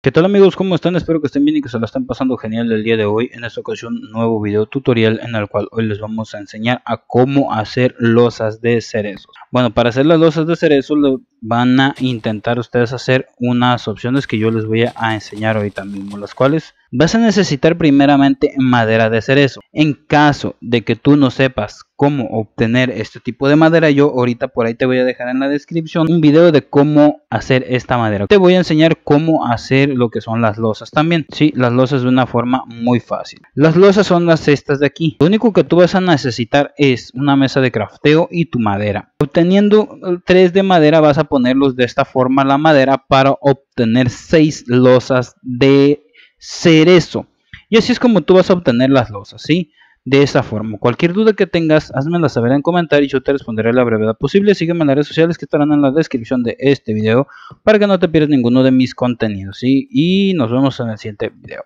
¿Qué tal amigos? ¿Cómo están? Espero que estén bien y que se lo estén pasando genial el día de hoy. En esta ocasión, nuevo video tutorial en el cual hoy les vamos a enseñar a cómo hacer losas de cerezos. Bueno, para hacer las losas de cerezos van a intentar ustedes hacer unas opciones que yo les voy a enseñar ahorita mismo, las cuales vas a necesitar primeramente madera de cerezo. En caso de que tú no sepas cómo obtener este tipo de madera, yo ahorita por ahí te voy a dejar en la descripción un video de cómo hacer esta madera. Te voy a enseñar cómo hacer lo que son las losas también. si las losas de una forma muy fácil. Las losas son las cestas de aquí. Lo único que tú vas a necesitar es una mesa de crafteo y tu madera. Obteniendo eh, tres de madera vas a ponerlos de esta forma la madera para obtener seis losas de cerezo. Y así es como tú vas a obtener las losas, ¿sí? De esa forma. Cualquier duda que tengas, házmela saber en comentarios y yo te responderé la brevedad posible. Sígueme en las redes sociales que estarán en la descripción de este vídeo para que no te pierdas ninguno de mis contenidos, ¿sí? Y nos vemos en el siguiente vídeo